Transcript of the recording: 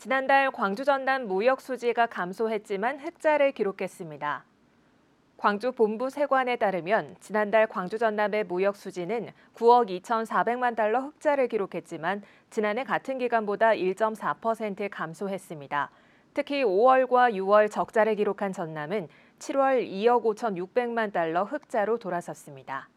지난달 광주 전남 무역 수지가 감소했지만 흑자를 기록했습니다. 광주 본부 세관에 따르면 지난달 광주 전남의 무역 수지는 9억 2,400만 달러 흑자를 기록했지만 지난해 같은 기간보다 1.4% 감소했습니다. 특히 5월과 6월 적자를 기록한 전남은 7월 2억 5,600만 달러 흑자로 돌아섰습니다.